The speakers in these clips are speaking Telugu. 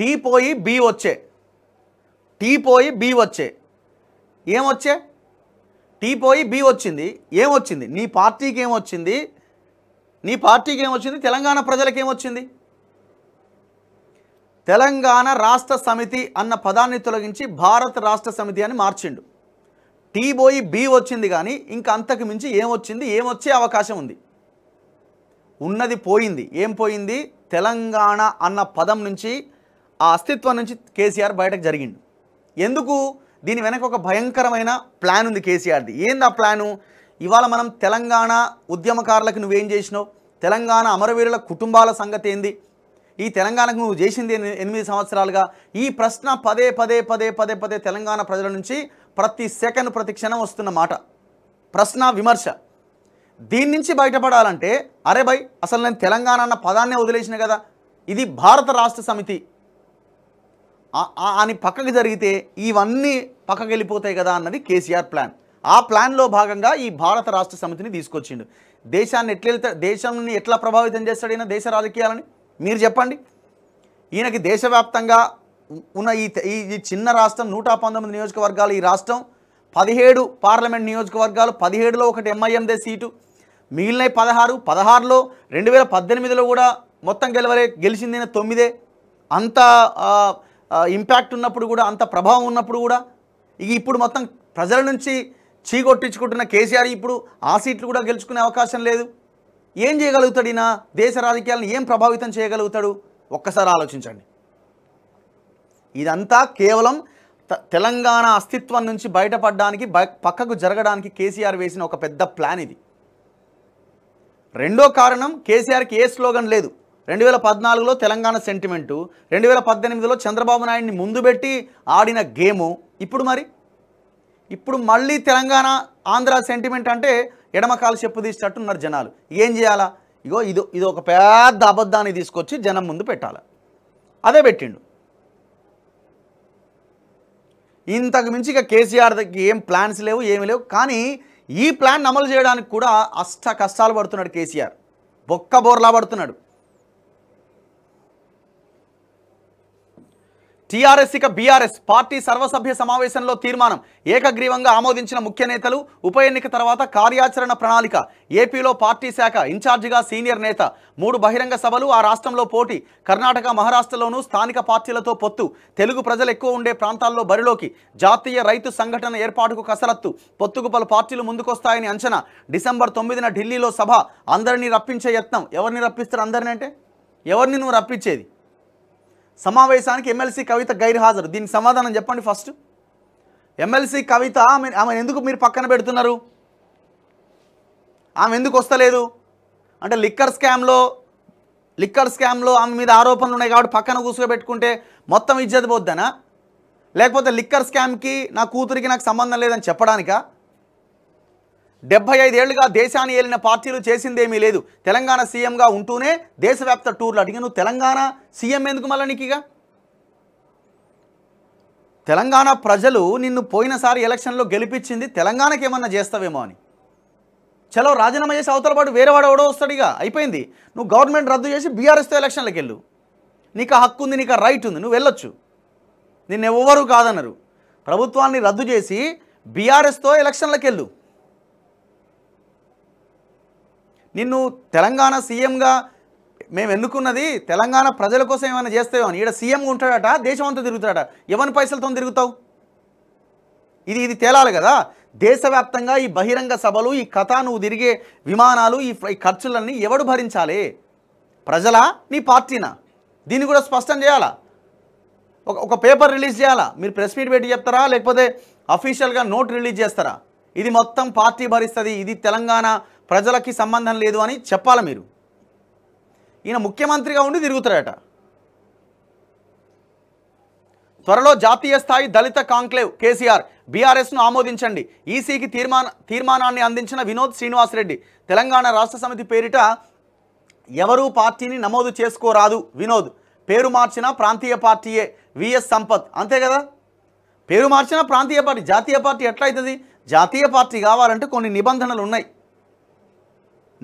టీ పోయి బి వచ్చే టీ పోయి బి వచ్చే ఏమొచ్చే టీ పోయి బి వచ్చింది ఏమొచ్చింది నీ పార్టీకి ఏమొచ్చింది నీ పార్టీకి ఏమొచ్చింది తెలంగాణ ప్రజలకు ఏమొచ్చింది తెలంగాణ రాష్ట్ర సమితి అన్న పదాన్ని తొలగించి భారత రాష్ట్ర సమితి అని మార్చిండు టీ పోయి బి వచ్చింది కానీ ఇంకా అంతకు మించి ఏమొచ్చింది ఏమొచ్చే అవకాశం ఉంది ఉన్నది పోయింది ఏం పోయింది తెలంగాణ అన్న పదం నుంచి ఆ అస్తిత్వం నుంచి కేసీఆర్ బయటకు జరిగింది ఎందుకు దీని వెనక ఒక భయంకరమైన ప్లాన్ ఉంది కేసీఆర్ది ఏంది ఆ ప్లాను ఇవాళ మనం తెలంగాణ ఉద్యమకారులకు నువ్వేం చేసినావు తెలంగాణ అమరవీరుల కుటుంబాల సంగతి ఏంది ఈ తెలంగాణకు నువ్వు చేసింది ఎనిమిది సంవత్సరాలుగా ఈ ప్రశ్న పదే పదే పదే పదే పదే తెలంగాణ ప్రజల నుంచి ప్రతి సెకండ్ ప్రతి క్షణం వస్తున్న మాట ప్రశ్న విమర్శ దీని నుంచి బయటపడాలంటే అరే భయ్ అసలు నేను తెలంగాణ అన్న పదాన్నే వదిలేసిన కదా ఇది భారత రాష్ట్ర సమితి అని పక్కకి జరిగితే ఇవన్నీ పక్కకి వెళ్ళిపోతాయి కదా అన్నది కేసీఆర్ ప్లాన్ ఆ ప్లాన్లో భాగంగా ఈ భారత రాష్ట్ర సమితిని తీసుకొచ్చిండు దేశాన్ని ఎట్లెళ్తా దేశాన్ని ఎట్లా ప్రభావితం చేస్తాడు ఈయన దేశ రాజకీయాలని మీరు చెప్పండి ఈయనకి దేశవ్యాప్తంగా ఉన్న ఈ ఈ చిన్న రాష్ట్రం నూట పంతొమ్మిది నియోజకవర్గాలు ఈ రాష్ట్రం పదిహేడు పార్లమెంట్ నియోజకవర్గాలు పదిహేడులో ఒకటి ఎంఐఎందే సీటు మిగిలిన పదహారు పదహారులో రెండు వేల పద్దెనిమిదిలో కూడా మొత్తం గెలవలే గెలిచిందైన తొమ్మిదే అంత ఇంపాక్ట్ ఉన్నప్పుడు కూడా అంత ప్రభావం ఉన్నప్పుడు కూడా ఇక ఇప్పుడు మొత్తం ప్రజల నుంచి చీగొట్టించుకుంటున్న కేసీఆర్ ఇప్పుడు ఆ సీట్లు కూడా గెలుచుకునే అవకాశం లేదు ఏం చేయగలుగుతాడు ఈయన దేశ రాజకీయాలను ఏం ప్రభావితం చేయగలుగుతాడు ఒక్కసారి ఆలోచించండి ఇదంతా కేవలం తెలంగాణ అస్తిత్వం నుంచి బయటపడడానికి పక్కకు జరగడానికి కేసీఆర్ వేసిన ఒక పెద్ద ప్లాన్ ఇది రెండో కారణం కేసీఆర్కి ఏ స్లోగన్ లేదు రెండు వేల పద్నాలుగులో తెలంగాణ సెంటిమెంటు రెండు వేల పద్దెనిమిదిలో చంద్రబాబు నాయుడిని ముందు పెట్టి ఆడిన గేము ఇప్పుడు మరి ఇప్పుడు మళ్ళీ తెలంగాణ ఆంధ్ర సెంటిమెంట్ అంటే ఎడమకాలు చెప్పు తీసేటట్టున్నారు జనాలు ఏం చేయాలా ఇగో ఇది ఇది ఒక పెద్ద అబద్ధాన్ని తీసుకొచ్చి జనం ముందు పెట్టాలి అదే పెట్టిండు ఇంతకు మించి ఇక దగ్గర ఏం ప్లాన్స్ లేవు ఏమి లేవు కానీ ఈ ప్లాన్ అమలు చేయడానికి కూడా అష్ట కష్టాలు పడుతున్నాడు కేసీఆర్ బొక్క బోర్లా పడుతున్నాడు టీఆర్ఎస్ ఇక బీఆర్ఎస్ పార్టీ సర్వసభ్య సమావేశంలో తీర్మానం ఏకగ్రీవంగా ఆమోదించిన ముఖ్య నేతలు ఉప ఎన్నిక తర్వాత కార్యాచరణ ప్రణాళిక ఏపీలో పార్టీ శాఖ ఇన్ఛార్జిగా సీనియర్ నేత మూడు బహిరంగ సభలు ఆ రాష్ట్రంలో పోటీ కర్ణాటక మహారాష్ట్రలోనూ స్థానిక పార్టీలతో పొత్తు తెలుగు ప్రజలు ఎక్కువ ఉండే ప్రాంతాల్లో బరిలోకి జాతీయ రైతు సంఘటన ఏర్పాటుకు కసరత్తు పొత్తుకు పలు పార్టీలు ముందుకొస్తాయని అంచనా డిసెంబర్ తొమ్మిదిన ఢిల్లీలో సభ అందరినీ రప్పించే యత్నం ఎవరిని రప్పిస్తారు అందరినీ అంటే ఎవరిని నువ్వు రప్పించేది సమావేశానికి ఎమ్మెల్సీ కవిత గైర్హాజరు దీనికి సమాధానం చెప్పండి ఫస్ట్ ఎమ్మెల్సీ కవిత ఆమె ఆమె ఎందుకు మీరు పక్కన పెడుతున్నారు ఆమె ఎందుకు వస్తలేదు అంటే లిక్కర్ స్కామ్లో లిక్కర్ స్కామ్లో ఆమె మీద ఆరోపణలు ఉన్నాయి కాబట్టి పక్కన కూసుకోబెట్టుకుంటే మొత్తం ఇజ్జత పోద్దనా లేకపోతే లిక్కర్ స్కామ్కి నా కూతురికి నాకు సంబంధం లేదని చెప్పడానికా డెబ్బై ఐదేళ్లుగా దేశాన్ని ఏలిన పార్టీలు చేసిందేమీ లేదు తెలంగాణ సీఎంగా ఉంటూనే దేశవ్యాప్త టూర్లు అడిగిన తెలంగాణ సీఎం ఎందుకు మళ్ళీ నీకుగా తెలంగాణ ప్రజలు నిన్ను పోయినసారి ఎలక్షన్లో గెలిపించింది తెలంగాణకి ఏమన్నా చేస్తావేమో అని చలో రాజీనామా చేసి అవతల పాటు వేరేవాడు ఎవడో వస్తాడుగా అయిపోయింది నువ్వు గవర్నమెంట్ రద్దు చేసి బీఆర్ఎస్తో ఎలక్షన్లకు వెళ్ళు నీకు హక్కు ఉంది నీకు రైట్ ఉంది నువ్వు వెళ్ళొచ్చు నిన్నెవ్వరూ కాదన్నారు ప్రభుత్వాన్ని రద్దు చేసి బీఆర్ఎస్తో ఎలక్షన్లకు వెళ్ళు నిన్ను తెలంగాణ సీఎంగా మేము ఎన్నుకున్నది తెలంగాణ ప్రజల కోసం ఏమైనా చేస్తాయో అని ఈడ సీఎం ఉంటాడట దేశం అంతా తిరుగుతాడట ఎవరి పైసలతో తిరుగుతావు ఇది ఇది తేలాలి కదా దేశవ్యాప్తంగా ఈ బహిరంగ సభలు ఈ కథ నువ్వు తిరిగే విమానాలు ఈ ఖర్చులన్నీ ఎవడు భరించాలి ప్రజలా నీ పార్టీనా దీన్ని కూడా స్పష్టం చేయాలా ఒక ఒక పేపర్ రిలీజ్ చేయాలా మీరు ప్రెస్ మీట్ పెట్టి చెప్తారా లేకపోతే అఫీషియల్గా నోట్ రిలీజ్ చేస్తారా ఇది మొత్తం పార్టీ భరిస్తుంది ఇది తెలంగాణ ప్రజలకి సంబంధం లేదు అని చెప్పాలి మీరు ఈయన ముఖ్యమంత్రిగా ఉండి తిరుగుతారట త్వరలో జాతీయ స్థాయి దళిత కాంక్లేవ్ కేసీఆర్ బీఆర్ఎస్ను ఆమోదించండి ఈసీకి తీర్మాన తీర్మానాన్ని అందించిన వినోద్ శ్రీనివాసరెడ్డి తెలంగాణ రాష్ట్ర సమితి పేరిట ఎవరూ పార్టీని నమోదు చేసుకోరాదు వినోద్ పేరు మార్చిన ప్రాంతీయ పార్టీయే విఎస్ సంపత్ అంతే కదా పేరు మార్చిన ప్రాంతీయ పార్టీ జాతీయ పార్టీ ఎట్లయితుంది జాతీయ పార్టీ కావాలంటే కొన్ని నిబంధనలు ఉన్నాయి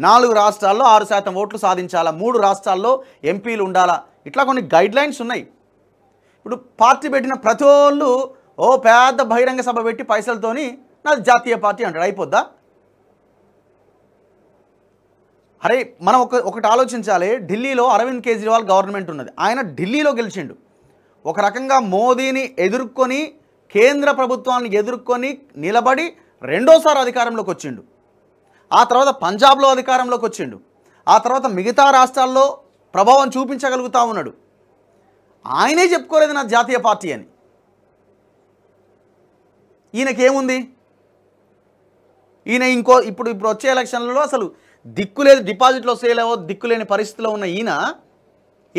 నాలుగు రాష్ట్రాల్లో ఆరు శాతం ఓట్లు సాధించాలా మూడు రాష్ట్రాల్లో ఎంపీలు ఉండాలా ఇట్లా కొన్ని గైడ్లైన్స్ ఉన్నాయి ఇప్పుడు పార్టీ పెట్టిన ప్రతి వాళ్ళు ఓ పెద్ద బహిరంగ సభ పెట్టి పైసలతోని నాది జాతీయ పార్టీ అంటాడు అయిపోద్దా అరే మనం ఒక ఒకటి ఆలోచించాలి ఢిల్లీలో అరవింద్ కేజ్రీవాల్ గవర్నమెంట్ ఉన్నది ఆయన ఢిల్లీలో గెలిచిండు ఒక రకంగా మోదీని ఎదుర్కొని కేంద్ర ప్రభుత్వాన్ని ఎదుర్కొని నిలబడి రెండోసారి అధికారంలోకి వచ్చిండు ఆ తర్వాత పంజాబ్లో అధికారంలోకి వచ్చిండు ఆ తర్వాత మిగతా రాష్ట్రాల్లో ప్రభావం చూపించగలుగుతా ఉన్నాడు ఆయనే చెప్పుకోలేదు నా జాతీయ పార్టీ అని ఈయనకేముంది ఈయన ఇంకో ఇప్పుడు ఇప్పుడు వచ్చే ఎలక్షన్లలో అసలు దిక్కులేదు డిపాజిట్లు వస్తేలేవో దిక్కులేని పరిస్థితిలో ఉన్న ఈయన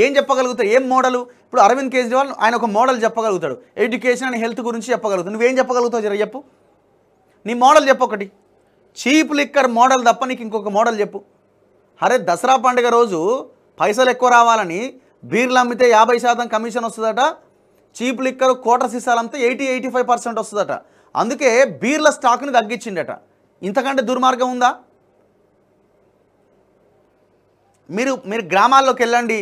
ఏం చెప్పగలుగుతాడు ఏం మోడలు ఇప్పుడు అరవింద్ కేజ్రీవాల్ ఆయన ఒక మోడల్ చెప్పగలుగుతాడు ఎడ్యుకేషన్ అండ్ హెల్త్ గురించి చెప్పగలుగుతాడు నువ్వేం చెప్పగలుగుతావు జర చెప్పు నీ మోడల్ చెప్పు ఒకటి చీప్ లిక్కర్ మోడల్ తప్ప నీకు ఇంకొక మోడల్ చెప్పు అరే దసరా పండుగ రోజు పైసలు ఎక్కువ రావాలని బీర్లు అమ్మితే యాభై శాతం కమిషన్ వస్తుందట చీప్ లిక్కర్ కోటర్ సీసాలు అమ్మితే ఎయిటీ ఎయిటీ ఫైవ్ పర్సెంట్ వస్తుందట అందుకే బీర్ల స్టాక్ని తగ్గించిండట ఇంతకంటే దుర్మార్గం ఉందా మీరు మీరు గ్రామాల్లోకి వెళ్ళండి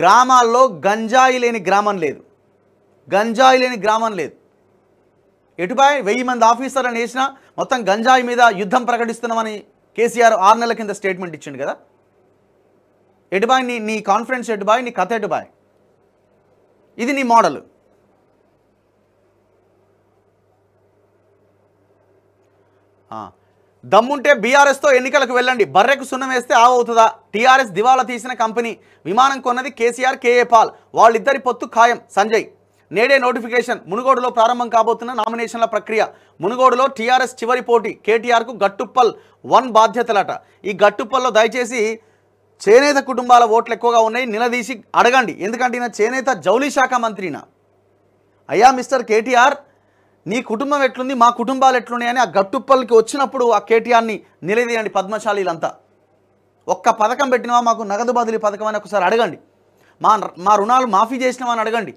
గ్రామాల్లో గంజాయి లేని గ్రామం లేదు గంజాయి లేని గ్రామం లేదు ఎటుపై వెయ్యి మంది ఆఫీసర్లను వేసినా మొత్తం గంజాయి మీద యుద్ధం ప్రకటిస్తున్నామని కేసీఆర్ ఆరు నెలల కింద స్టేట్మెంట్ ఇచ్చింది కదా ఎటుబాయ్ నీ నీ కాన్ఫిడెన్స్ ఎటుబాయ్ నీ కథ ఎటుబాయ్ ఇది నీ మోడల్ దమ్ముంటే బీఆర్ఎస్తో ఎన్నికలకు వెళ్ళండి బర్రెకు సున్నం వేస్తే ఆవవుతుందా టీఆర్ఎస్ దివాలా తీసిన కంపెనీ విమానం కొన్నది కేసీఆర్ కేఏ పాల్ వాళ్ళిద్దరి పొత్తు ఖాయం సంజయ్ నేడే నోటిఫికేషన్ మునుగోడులో ప్రారంభం కాబోతున్న నామినేషన్ల ప్రక్రియ మునుగోడులో టీఆర్ఎస్ చివరి పోటీ కేటీఆర్కు గట్టుప్పల్ వన్ బాధ్యతలట ఈ గట్టుప్పల్లో దయచేసి చేనేత కుటుంబాల ఓట్లు ఎక్కువగా ఉన్నాయి నిలదీసి అడగండి ఎందుకంటే ఈయన చేనేత జౌలీ శాఖ మంత్రినా అయ్యా మిస్టర్ కేటీఆర్ నీ కుటుంబం ఎట్లుంది మా కుటుంబాలు ఎట్లున్నాయని ఆ గట్టుప్పల్కి వచ్చినప్పుడు ఆ కేటీఆర్ని నిలదీయండి పద్మశాలీలంతా ఒక్క పథకం పెట్టినవా మాకు నగదు బదిలీ పథకం అని ఒకసారి అడగండి మా మా రుణాలు మాఫీ చేసినవా అని అడగండి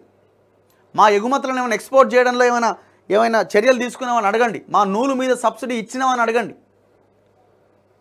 మా ఎగుమతులను ఏమైనా ఎక్స్పోర్ట్ చేయడంలో ఏమైనా ఏమైనా చర్యలు తీసుకున్నామని అడగండి మా నూలు మీద సబ్సిడీ ఇచ్చినామని అడగండి